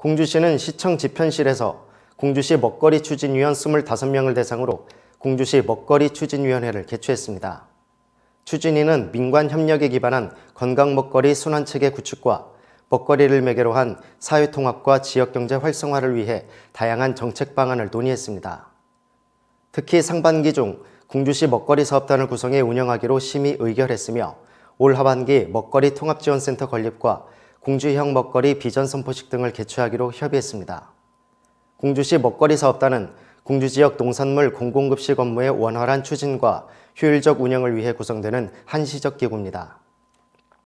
공주시는 시청 집현실에서 공주시 먹거리 추진위원 25명을 대상으로 공주시 먹거리 추진위원회를 개최했습니다. 추진위는 민관 협력에 기반한 건강 먹거리 순환체계 구축과 먹거리를 매개로 한 사회통합과 지역경제 활성화를 위해 다양한 정책 방안을 논의했습니다. 특히 상반기 중 궁주시 먹거리 사업단을 구성해 운영하기로 심의 의결했으며 올 하반기 먹거리 통합지원센터 건립과 공주형 먹거리 비전 선포식 등을 개최하기로 협의했습니다. 공주시 먹거리 사업단은 공주 지역 농산물 공공급식 업무의 원활한 추진과 효율적 운영을 위해 구성되는 한시적 기구입니다.